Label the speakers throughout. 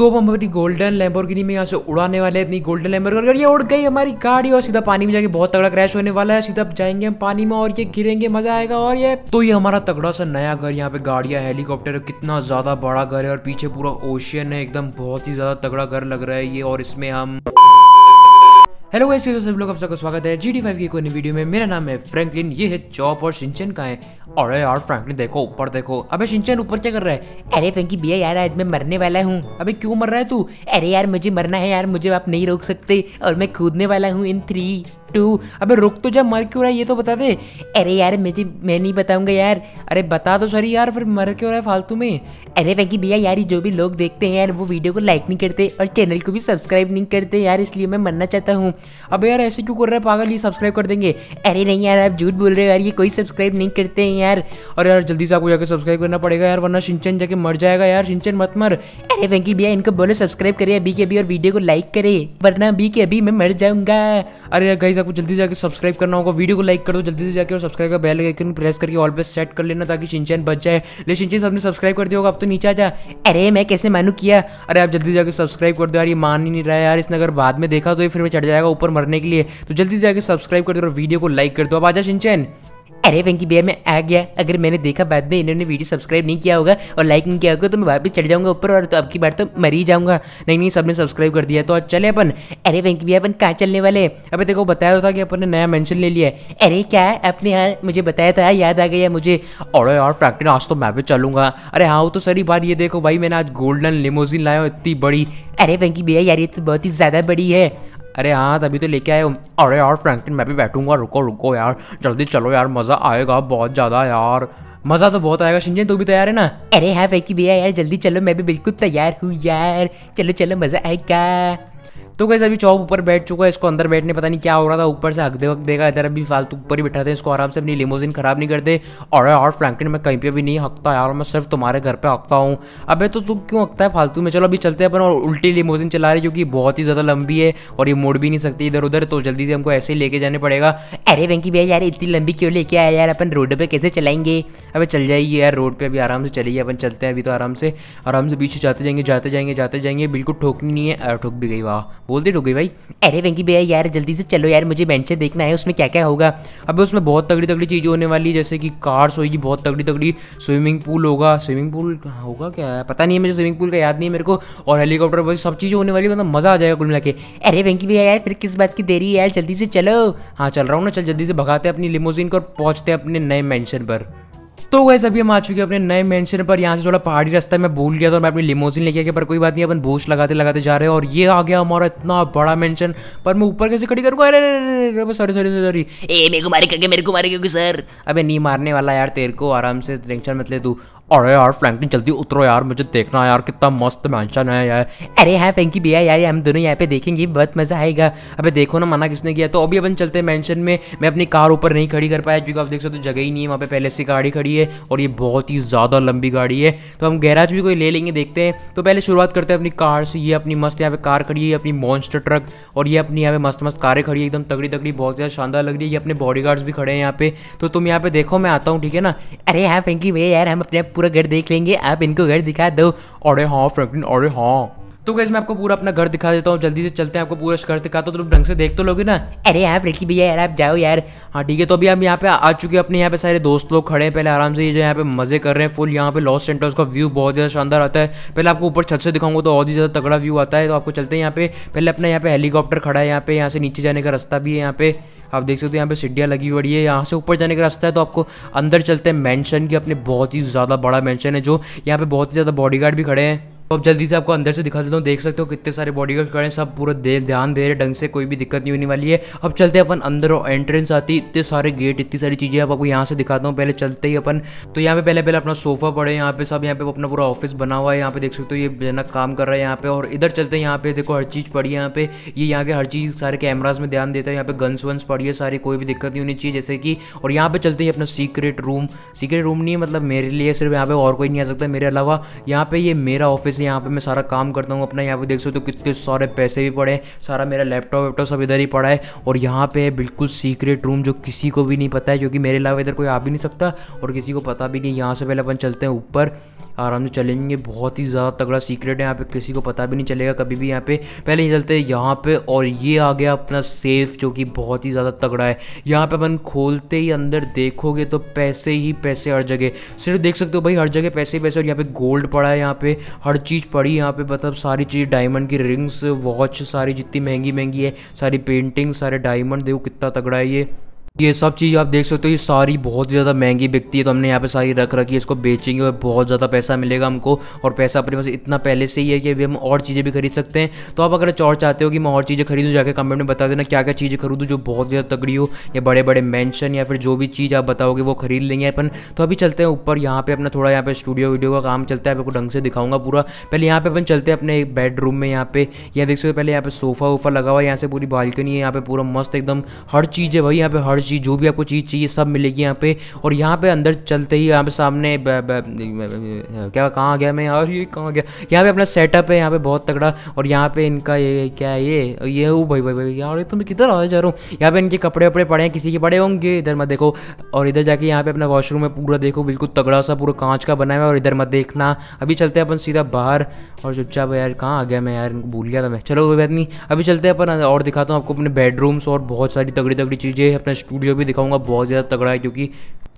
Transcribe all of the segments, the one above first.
Speaker 1: तो हम अपनी गोल्डन लेम्बोर्गिनी में यहाँ से उड़ाने वाले अपनी गोल्डन लेम्बोर्गिनी अगर ये उड़ गई हमारी गाड़ी और सीधा पानी में जाके बहुत तगड़ा क्रैश होने वाला है सीधा जाएंगे हम पानी में और ये गिरेंगे मजा आएगा और ये तो ये हमारा तगड़ा सा नया घर यहाँ पे गाड़िया हेलीकॉप्टर कितना ज्यादा बड़ा घर है और पीछे पूरा ओशियन है एकदम बहुत ही ज्यादा तगड़ा घर लग रहा है ये और इसमें हम हेलो गाइस तो सब लोग सबका स्वागत है जी डी फाइव की कोई वीडियो में मेरा नाम है फ्रैंकलिन ये है चॉप और सिंचन का है अरे यार फ्रैंकलिन देखो ऊपर देखो अबे सिंचन ऊपर क्या कर रहा है अरे फ्रेंकी भैया यार आज मैं मरने वाला हूँ अबे क्यों मर रहा है तू अरे यार मुझे मरना है यार मुझे आप नहीं रोक सकते और मैं कूदने वाला हूँ इन थ्री टू अबे रुक तो जा मर क्यों रहा है ये तो बता दे अरे यार मुझे मैं नहीं बताऊंगा यार अरे बता दो तो सॉरी यार फिर मर क्यों रहा है फालतू में अरे फैंकी भैया यार जो भी लोग देखते हैं यार वो वीडियो को लाइक नहीं करते और चैनल को भी सब्सक्राइब नहीं करते यार इसलिए मैं मरना चाहता हूँ अब यार ऐसे क्यों कर रहे हैं पागल ये सब्सक्राइब कर देंगे अरे नहीं यार आप झूठ बोल रहे हो यार ये कोई सब्सक्राइब नहीं करते हैं यार और यार जल्दी से आपको जाकर सब्सक्राइब करना पड़ेगा यार वरना सिंचन जाके मर जाएगा यार सिंचन मत मर अरे वेंकी भैया इनको बोले सब्सक्राइब करे अभी के अभी और वीडियो को लाइक करे वरना अभी के अभी मैं मर जाऊंगा अरे यार गाइस आपको जल्दी से जाकर सब्सक्राइब करना होगा वीडियो को लाइक कर दो जल्दी से जाकर और सब्सक्राइब का बेल आइकन प्रेस करके ऑल पे सेट कर लेना ताकि सिंचन बच जाए ले सिंचन सबने सब्सक्राइब कर दिया होगा अब तो नीचे आ जा अरे मैं कैसे मानू किया अरे आप जल्दी जाकर सब्सक्राइब कर दो यार ये मान ही नहीं रहा यार इसने अगर बाद में देखा तो ये फिर में चढ़ जाएगा ऊपर मरने के लिए तो जल्दी से आगे सब्सक्राइब कर दो और वीडियो को लाइक कर दो अब आजा सिंचन अरे वेंकी बियर में आ गया अगर मैंने देखा बाद में इन्होंने वीडियो सब्सक्राइब नहीं किया होगा और लाइक नहीं किया होगा तो मैं वापस चढ़ जाऊंगा ऊपर और तो अब की बार तो मर ही जाऊंगा नहीं नहीं सबने सब्सक्राइब कर दिया तो चले अपन अरे वेंकी बियर अपन कहाँ चलने वाले अभी देखो बताया था कि अपन ने नया मैंशन ले लिया अरे क्या है आपने यार मुझे बताया था याद आ गया मुझे और यार फ्रैंकलिन आज तो मैं भी चलूंगा अरे हाँ तो सरी बात ये देखो भाई मैंने आज गोल्डन लिमोजिन लाया इतनी बड़ी अरे वेंकी भैया यार ये तो बहुत ही ज़्यादा बड़ी है अरे हाँ तभी तो लेके आए अरे यार फ्रैंकलिन मैं भी बैठूंगा रुको रुको यार जल्दी चलो यार मज़ा आएगा बहुत ज़्यादा यार मज़ा तो बहुत आएगा शिंजन तू भी तैयार है ना अरे हाँ फ्रैंकी भैया यार जल्दी चलो मैं भी बिल्कुल तैयार हूँ यार चलो चलो मज़ा आएगा तो कैसे अभी चौप ऊपर बैठ चुका है इसको अंदर बैठने पता नहीं क्या हो रहा था ऊपर से हक दे वक्त देगा इधर अभी फालतू ऊपर ही बैठा था इसको आराम से अपनी लिमोजिन खराब नहीं करते और और फ्रैंकलिन मैं कहीं पे भी नहीं हकता यार मैं सिर्फ तुम्हारे घर पे हकता हूँ अबे तो तू क्यों हकता है फालतू में चलो अभी चलते हैं अपन और उल्टी लिमोजिन चला रही क्योंकि बहुत ही ज़्यादा लंबी है और ये मोड़ भी नहीं सकती इधर उधर तो जल्दी से हमको ऐसे ही लेके जाने पड़ेगा अरे वेंकी भैया यार इतनी लंबी क्यों लेके आया यार अपन रोड पर कैसे चलाएंगे अबे चल जाइए यार रोड पर अभी आराम से चलिए अपन चलते हैं अभी तो आराम से आराम से पीछे जाते जाएंगे जाते जाएंगे जाते जाएंगे बिल्कुल ठोकनी नहीं है ठोक भी गई वाह बोल दे हो भाई अरे वेंकी भैया यार जल्दी से चलो यार मुझे बेंचर देखना है उसमें क्या क्या होगा अब उसमें बहुत तगड़ी तगड़ी चीज़ें होने वाली जैसे कि कार्स होगी बहुत तगड़ी तगड़ी स्विमिंग पूल होगा स्विमिंग पूल होगा क्या पता नहीं है मुझे स्विमिंग पूल का याद नहीं है मेरे को और हेलीकॉप्टर वही सब चीज़ें होने वाली मतलब मज़ा आ जाएगा कुल मिला के अरे वेंकी भैया यार फिर किस बात की देरी है यार जल्दी से चलो हाँ चल रहा हूँ ना चल जल्दी से भगाते अपनी लिमोजिन को और पहुँचते अपने नए मैंशन पर तो वैसे अभी हम आ चुके हैं अपने नए मेंशन पर यहाँ से थोड़ा पहाड़ी रास्ता मैं भूल गया था मैं अपनी लिमोसिन लेके आया पर कोई बात नहीं अपन भूस लगाते लगाते जा रहे हैं और ये आ गया हमारा इतना बड़ा मेंशन पर मैं ऊपर कैसे खड़ी करूँगा अरे सॉरी सॉरी सॉरी ए मेरे को मारे करके मेरे को मारे क्योंकि सर अभी नहीं मारने वाला यार तेरे को आराम से टेंशन मत ले तू अरे यार फ्रैंकलिन जल्दी उतरो यार मुझे देखना यार कितना मस्त मैंशन है यार अरे हाँ फ्रेंकी भैया यार हम दोनों यहाँ पे देखेंगे बहुत मज़ा आएगा अबे देखो ना मना किसने किया तो अभी अपन चलते हैं मैंशन में मैं अपनी कार ऊपर नहीं खड़ी कर पाया क्योंकि आप देख सकते हो जगह ही नहीं है वहाँ पे पहले से गाड़ी खड़ी है और ये बहुत ही ज़्यादा लंबी गाड़ी है तो हम गैराज भी कोई ले लेंगे देखते हैं तो पहले शुरुआत करते हैं अपनी कार से ये अपनी मस्त यहाँ पे कार खड़ी है अपनी मॉन्स्टर ट्रक और ये अपनी यहाँ पे मस्त मस्त कारें खड़ी है एकदम तगड़ी तगड़ी बहुत ज़्यादा शानदार लग रही है ये अपने बॉडी भी खड़े हैं यहाँ पे तो तुम यहाँ पे देखो मैं आता हूँ ठीक है ना अरे हाँ फ्रेंकी भैया यार हम अपने पूरा घर देख लेंगे आप इनको घर दिखा दो अरे हाँ फ्रैंकलिन अरे हाँ तो गैस मैं आपको पूरा अपना घर दिखा देता हूँ जल्दी से चलते हैं आपको पूरा घर दिखाता हूँ तो ढंग से देख तो लोगे ना अरे यार लड़की भैया यार आप जाओ यार हाँ ठीक है तो अभी हम यहाँ पे आ चुके हैं अपने यहाँ पे सारे दोस्त लोग खड़े हैं पहले आराम से ये जो यहाँ पे मजे कर रहे हैं फुल यहाँ पे लॉस सेंटर्स का व्यू बहुत ज़्यादा शानदार आता है पहले आपको ऊपर छत से दिखाऊंगा तो और ही ज़्यादा तगड़ा व्यू आता है तो आपको चलते हैं यहाँ पे पहले अपना यहाँ पे हेलीकॉप्टर खड़ा है यहाँ पे यहाँ से नीचे जाने का रास्ता भी है यहाँ पे आप देख सकते हो यहाँ पे सीढ़ियाँ लगी हुई है यहाँ से ऊपर जाने का रास्ता है तो आपको अंदर चलते हैं मैंशन की अपने बहुत ही ज़्यादा बड़ा मैंशन है जो यहाँ पे बहुत ही ज़्यादा बॉडी भी खड़े हैं तो अब जल्दी से आपको अंदर से दिखा देता हूँ देख सकते हो कितने सारे बॉडी गार्ड खड़े हैं सब पूरा दे ध्यान दे रहे ढंग से कोई भी दिक्कत नहीं होने वाली है अब चलते हैं अपन अंदर और एंट्रेंस आती इतने सारे गेट इतनी सारी चीज़ें आप आपको यहाँ से दिखाता हूँ पहले चलते ही अपन तो यहाँ पे पहले पहले अपना सोफा पड़े यहाँ पे सब यहाँ पे अपना पूरा ऑफिस बना हुआ है यहाँ पे देख सकते हो ये जनक काम कर रहा है यहाँ पे और इधर चलते हैं यहाँ पे देखो हर चीज़ पड़ी है यहाँ पे ये यहाँ के हर चीज़ सारे कैमराज में ध्यान देता है यहाँ पे गन्स वंस पड़ी है सारी कोई भी दिक्कत नहीं होनी चाहिए जैसे कि और यहाँ पे चलते ही अपना सीक्रेट रूम सीक्रेट रूम नहीं है मतलब मेरे लिए सिर्फ यहाँ पे और कोई नहीं आ सकता मेरे अलावा यहाँ पे ये मेरा ऑफिस से यहाँ पे मैं सारा काम करता हूँ अपना यहाँ पे देख सकते हो तो कितने सारे पैसे भी पड़े सारा मेरा लैपटॉप वैपटॉप सब इधर ही पड़ा है और यहाँ पे है बिल्कुल सीक्रेट रूम जो किसी को भी नहीं पता है क्योंकि मेरे अलावा इधर कोई आ भी नहीं सकता और किसी को पता भी नहीं यहाँ से पहले अपन चलते हैं ऊपर आराम से चलेंगे बहुत ही ज़्यादा तगड़ा सीक्रेट है यहाँ पे किसी को पता भी नहीं चलेगा कभी भी यहाँ पे पहले ही चलते यहाँ पे और ये आ गया अपना सेफ जो कि बहुत ही ज़्यादा तगड़ा है यहाँ पे अपन खोलते ही अंदर देखोगे तो पैसे ही पैसे हर जगह सिर्फ देख सकते हो भाई हर जगह पैसे ही पैसे और यहाँ पे गोल्ड पड़ा है यहाँ पे हर चीज़ पड़ी यहाँ पे मतलब सारी चीज़ डायमंड की रिंग्स वॉच सारी जितनी महंगी महंगी है सारी पेंटिंग सारे डायमंड देखो कितना तगड़ा है ये ये सब चीज़ आप देख सकते हो ये सारी बहुत ज़्यादा महंगी बिकती है तो हमने यहाँ पे सारी रख रखी है इसको बेचेंगे और बहुत ज़्यादा पैसा मिलेगा हमको और पैसा अपने पास इतना पहले से ही है कि अभी हम और चीज़ें भी खरीद सकते हैं तो आप अगर चौर चाहते हो कि मैं और चीज़ें खरीदूँ जाकर कमेंट में बता देना क्या क्या चीज़ें खरीदूँ जो बहुत ज़्यादा तगड़ी हो या बड़े बड़े मैंशन या फिर जो भी चीज़ आप बताओगे वो खरीद लेंगे अपन तो अभी चलते हैं ऊपर यहाँ पर अपना थोड़ा यहाँ पर स्टूडियो वीडियो का काम चलता है आपको ढंग से दिखाऊंगा पूरा पहले यहाँ पर अपन चलते हैं अपने बेडरूम में यहाँ पे यहाँ देख सकते हो पहले यहाँ पे सोफा वोफा लगा हुआ है यहाँ से पूरी बालकनी है यहाँ पे पूरा मस्त एकदम हर चीज़ है भाई यहाँ पे हर हर चीज़ जो भी आपको चीज़ चाहिए सब मिलेगी यहाँ पे और यहाँ पे अंदर चलते ही यहाँ पे सामने ब, ब, ब, क्या कहाँ गया मैं यार ये कहाँ गया यहाँ पे अपना सेटअप है यहाँ पे बहुत तगड़ा और यहाँ पे इनका ये क्या है ये ये हो भाई भाई भाई यार तो मैं किधर आ जा रहा हूँ यहाँ पे इनके कपड़े वपड़े पड़े हैं किसी के पड़े होंगे इधर मत देखो और इधर जाके यहाँ पे अपना वॉशरूम है पूरा देखो बिल्कुल तगड़ा सा पूरा कांच का बना हुआ है और इधर मत देखना अभी चलते हैं अपन सीधा बाहर और चुपचाप यार कहाँ आ गया मैं यार इनको भूल गया था मैं चलो कोई बात नहीं अभी चलते हैं अपन और दिखाता हूँ आपको अपने बेडरूम्स और बहुत सारी तगड़ी तगड़ी चीज़ें अपना स्टूडियो भी दिखाऊंगा बहुत ज़्यादा तगड़ा है क्योंकि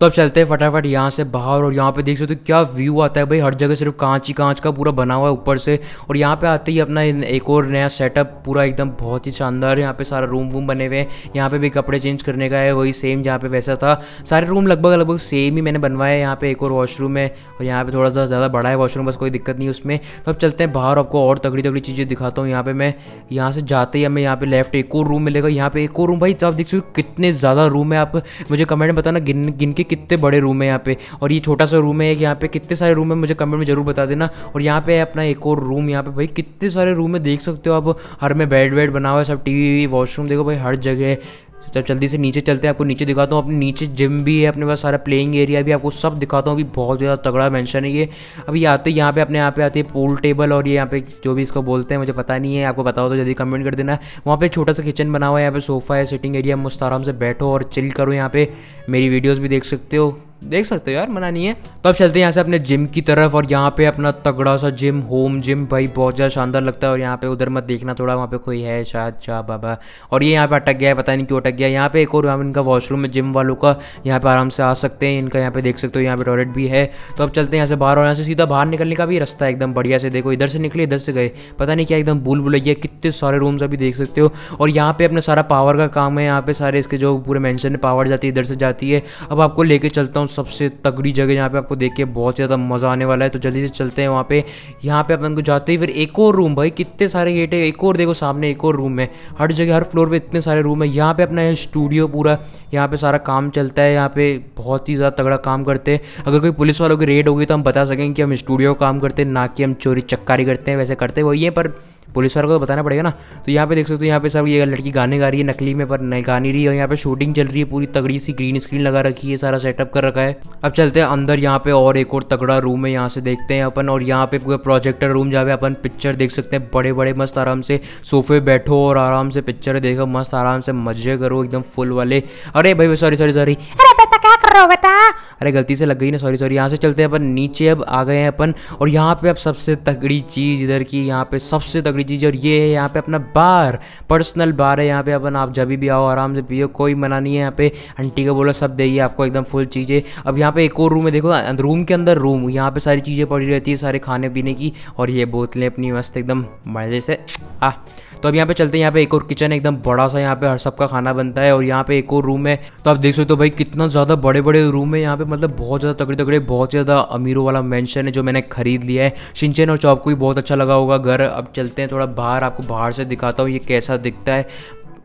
Speaker 1: तो अब चलते हैं फटाफट यहाँ से बाहर और यहाँ पे देख सकते हो तो क्या व्यू आता है भाई हर जगह सिर्फ कांच ही कांच का पूरा बना हुआ है ऊपर से और यहाँ पे आते ही अपना एक और नया सेटअप पूरा एकदम बहुत ही शानदार यहाँ पे सारा रूम वूम बने हुए हैं यहाँ पे भी कपड़े चेंज करने का है वही सेम जहाँ पे वैसा था सारे रूम लगभग लगभग सेम ही मैंने बनवाया है यहाँ पे एक और वॉशरूम है और यहाँ पे थोड़ा सा ज़्यादा बड़ा है वॉशरूम बस कोई दिक्कत नहीं उसमें तो अब चलते हैं बाहर आपको और तगड़ी तगड़ी चीज़ें दिखाता हूँ यहाँ पे मैं यहाँ से जाते ही हमें यहाँ पे लेफ्ट एक और रूम मिलेगा यहाँ पे एक और रूम भाई आप देख सकते हो कितने ज़्यादा रूम है आप मुझे कमेंट में बताना गिन गिन के कितने बड़े रूम है यहाँ पे और ये छोटा सा रूम है यहाँ पे कितने सारे रूम है मुझे कमेंट में जरूर बता देना और यहाँ पे है अपना एक और रूम यहाँ पे भाई कितने सारे रूम है देख सकते हो आप हर में बेड वेड बना हुआ है सब टीवी वॉशरूम देखो भाई हर जगह तो जल्दी से नीचे चलते हैं आपको नीचे दिखाता हूँ अपने नीचे जिम भी है अपने पास सारा प्लेइंग एरिया भी आपको सब दिखाता हूँ अभी बहुत ज़्यादा तगड़ा मैंशन है ये अभी आते यहाँ पे अपने यहाँ पे आते हैं पूल टेबल और ये यहाँ पे जो भी इसको बोलते हैं मुझे पता नहीं है आपको बताओ तो जल्दी कमेंट कर देना वहाँ पे छोटा सा किचन बना हुआ है यहाँ पे सोफा है सिटिंग एरिया मस्त आराम से बैठो और चिल करो यहाँ पे मेरी वीडियोज़ भी देख सकते हो देख सकते हो यार मना नहीं है तो अब चलते हैं यहाँ से अपने जिम की तरफ और यहाँ पे अपना तगड़ा सा जिम होम जिम भाई बहुत ज़्यादा शानदार लगता है और यहाँ पे उधर मत देखना थोड़ा वहाँ पे कोई है शायद चाह बाबा और ये यहाँ पे अटक गया है पता नहीं क्यों अटक गया यहाँ पे एक और हम इनका वॉशरूम है जिम वालों का यहाँ पे आराम से आ सकते हैं इनका यहाँ पे देख सकते हो यहाँ पे टॉयलेट भी है तो अब चलते हैं यहाँ से बाहर और यहाँ से सीधा बाहर निकलने का भी रास्ता है एकदम बढ़िया से देखो इधर से निकले इधर से गए पता नहीं क्या एकदम भूल भुलैया कितने सारे रूम्स अभी देख सकते हो और यहाँ पे अपना सारा पावर का काम है यहाँ पे सारे इसके जो पूरे मैंशन पावर जाती है इधर से जाती है अब आपको लेके चलता हूँ हूँ सबसे तगड़ी जगह यहाँ पे आपको देख के बहुत ज़्यादा मज़ा आने वाला है तो जल्दी से चलते हैं वहाँ पे यहाँ पे अपन को जाते ही फिर एक और रूम भाई कितने सारे गेट है एक और देखो सामने एक और रूम है हर जगह हर फ्लोर पर इतने सारे रूम है यहाँ पर अपना स्टूडियो पूरा यहाँ पर सारा काम चलता है यहाँ पर बहुत ही ज़्यादा तगड़ा काम करते हैं अगर कोई पुलिस वालों की रेड होगी तो हम बता सकें कि हम स्टूडियो काम करते हैं ना कि हम चोरी चक्कारी करते हैं वैसे करते वही है पर पुलिस वालों को तो बताना पड़ेगा ना तो यहाँ पे देख सकते हो यहाँ पे सब ये लड़की गाने गा रही है नकली में पर नहीं गा नहीं रही है और यहाँ पे शूटिंग चल रही है पूरी तगड़ी सी ग्रीन स्क्रीन लगा रखी है सारा सेटअप कर रखा है अब चलते हैं अंदर यहाँ पे और एक और तगड़ा रूम है यहाँ से देखते हैं अपन और यहाँ पे पूरा प्रोजेक्टर रूम जहाँ पे अपन पिक्चर देख सकते हैं बड़े बड़े मस्त आराम से सोफे बैठो और आराम से पिक्चर देखो मस्त आराम से मजे करो एकदम फुल वाले अरे भाई सॉरी सॉरी सॉरी करो बेटा अरे गलती से लग गई ना सॉरी सॉरी यहाँ से चलते हैं अपन नीचे अब आ गए हैं अपन और यहाँ पे अब सबसे तगड़ी चीज़ इधर की यहाँ पे सबसे तगड़ी चीज़ और ये है यहाँ पे अपना बार पर्सनल बार है यहाँ पे अपन आप जब भी आओ आराम से पियो कोई मना नहीं है यहाँ पे आंटी का बोला सब देगी आपको एकदम फुल चीज़ें अब यहाँ पे एक और रूम है देखो रूम अं, के अंदर रूम यहाँ पे सारी चीज़ें पड़ी रहती है सारे खाने पीने की और ये बोतलें अपनी मस्त एकदम मज़े से आ तो अब यहाँ पे चलते हैं यहाँ पे एक और किचन एकदम बड़ा सा यहाँ पे हर सबका खाना बनता है और यहाँ पे एक और रूम है तो आप देख सकते हो भाई कितना ज़्यादा बड़े बड़े रूम है यहाँ पे मतलब बहुत ज़्यादा तगड़े तगड़े बहुत ज़्यादा अमीरों वाला मैंशन है जो मैंने खरीद लिया है शिंचन और चौप को भी बहुत अच्छा लगा होगा घर अब चलते हैं थोड़ा बाहर आपको बाहर से दिखाता हूँ ये कैसा दिखता है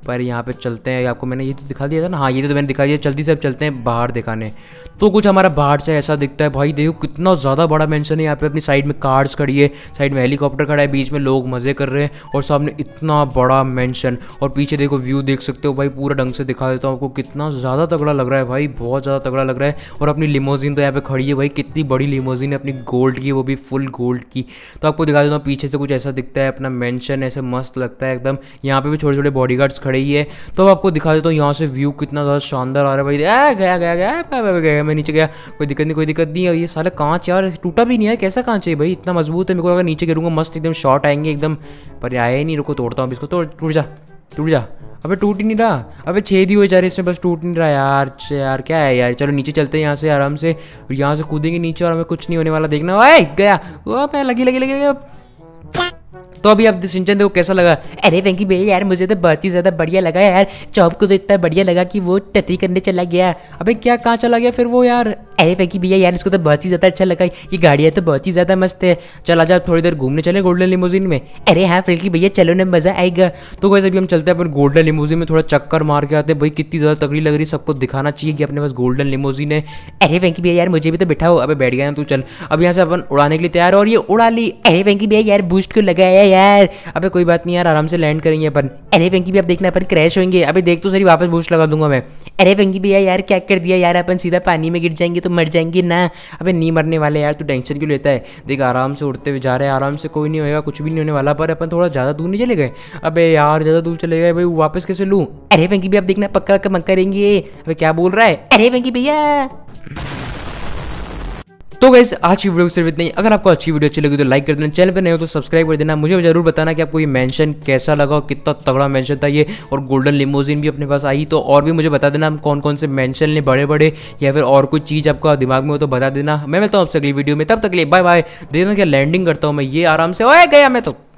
Speaker 1: पर यहाँ पे चलते हैं आपको मैंने ये तो दिखा दिया था ना हाँ ये तो मैंने दिखा दिया जल्दी से अब चलते हैं बाहर दिखाने तो कुछ हमारा बाहर से ऐसा दिखता है भाई देखो कितना ज़्यादा बड़ा मैंशन है यहाँ पे अपनी साइड में कार्स खड़ी है साइड में हेलीकॉप्टर खड़ा है बीच में लोग मज़े कर रहे हैं और सामने इतना बड़ा मैंशन और पीछे देखो व्यू देख सकते हो भाई पूरा ढंग से दिखा देता हूँ आपको कितना ज़्यादा तगड़ा लग रहा है भाई बहुत ज़्यादा तगड़ा लग रहा है और अपनी लिमोजिन तो यहाँ पे खड़ी है भाई कितनी बड़ी लिमोजिन है अपनी गोल्ड की वो भी फुल गोल्ड की तो आपको दिखा देता हूँ पीछे से कुछ ऐसा दिखता है अपना मैंशन ऐसे मस्त लगता है एकदम यहाँ पे भी छोटे छोटे बॉडी खड़े खड़ी है तो अब आपको दिखा देता हूँ यहाँ से व्यू कितना ज़्यादा शानदार आ रहा है भाई आ गया गया गया गया गया गया मैं नीचे गया कोई दिक्कत नहीं कोई दिक्कत नहीं है ये सारे कांच यार टूटा भी नहीं है कैसा कांच है भाई इतना मजबूत है मेरे को अगर नीचे गिरूंगा मस्त एकदम शॉर्ट आएंगे एकदम पर आया ही नहीं रुको तोड़ता हूँ अब इसको तोड़ टूट जा टूट जा अबे टूट ही नहीं रहा अबे छेद ही हो जा रही इसमें बस टूट नहीं रहा यार यार क्या है यार चलो नीचे चलते हैं यहाँ से आराम से यहाँ से कूदेंगे नीचे और हमें कुछ नहीं होने वाला देखना ओए गया वो मैं लगी लगी लगी, लगी तो अभी आप सिंचन देखो कैसा लगा अरे वेंकी भैया यार मुझे तो बहुत ही ज़्यादा बढ़िया लगा यार चौब को तो इतना बढ़िया लगा कि वो टटी करने चला गया अबे क्या कहाँ चला गया फिर वो यार अरे पैकी भैया यार इसको तो बहुत ही ज़्यादा अच्छा लगा ये गाड़ियाँ तो बहुत ही ज़्यादा मस्त है चल आज आप थोड़ी देर घूमने चले गोल्डन लिमोजिन में अरे हाँ फिर भैया चलो ना मज़ा आएगा तो वैसे भी हम चलते हैं अपन गोल्डन लिमोजिन में थोड़ा चक्कर मार के आते हैं भाई कितनी ज़्यादा तगड़ी लग रही सबको दिखाना चाहिए कि अपने पास गोल्डन लिमोजिन है अरे पैंकी भैया यार मुझे भी तो बैठा हो अभी बैठ गया तू चल अब यहाँ से अपन उड़ाने के लिए तैयार और ये उड़ा ली अरे पैंकी भैया यार बूस्ट क्यों लगाया यार अब कोई बात नहीं यार आराम से लैंड करेंगे अपन अरे वेंकी भैया आप देखना अपन क्रैश होंगे अभी देख तो सर वापस बूस्ट लगा दूंगा मैं अरे वंगी भैया यार क्या कर दिया यार अपन सीधा पानी में गिर जाएंगे तो मर जाएंगे ना अबे नहीं मरने वाले यार तू टेंशन क्यों लेता है देख आराम से उड़ते हुए जा रहे हैं आराम से कोई नहीं होएगा कुछ भी नहीं होने वाला पर अपन थोड़ा ज़्यादा दूर नहीं चले गए अबे यार ज़्यादा दूर चले गए भाई वापस कैसे लूँ अरे वंगी भैया आप देखना पक्का मक्का करेंगे अभी क्या बोल रहा है अरे वंगी भैया तो गैस आज की वीडियो सिर्फ इतनी अगर आपको अच्छी वीडियो अच्छी लगी तो लाइक कर देना चैनल पर नहीं हो तो सब्सक्राइब कर देना मुझे जरूर बताना कि आपको ये मैंशन कैसा लगा और कितना तगड़ा मेंशन था ये और गोल्डन लिमोजिन भी अपने पास आई तो और भी मुझे बता देना हम कौन कौन से मैंशन ने बड़े बड़े या फिर और कोई चीज़ आपका दिमाग में हो तो बता देना मैं मिलता हूँ आपसे अगली वीडियो में तब तक लिए बाय बाय देखना क्या लैंडिंग करता हूँ मैं ये आराम से ओए गया मैं तो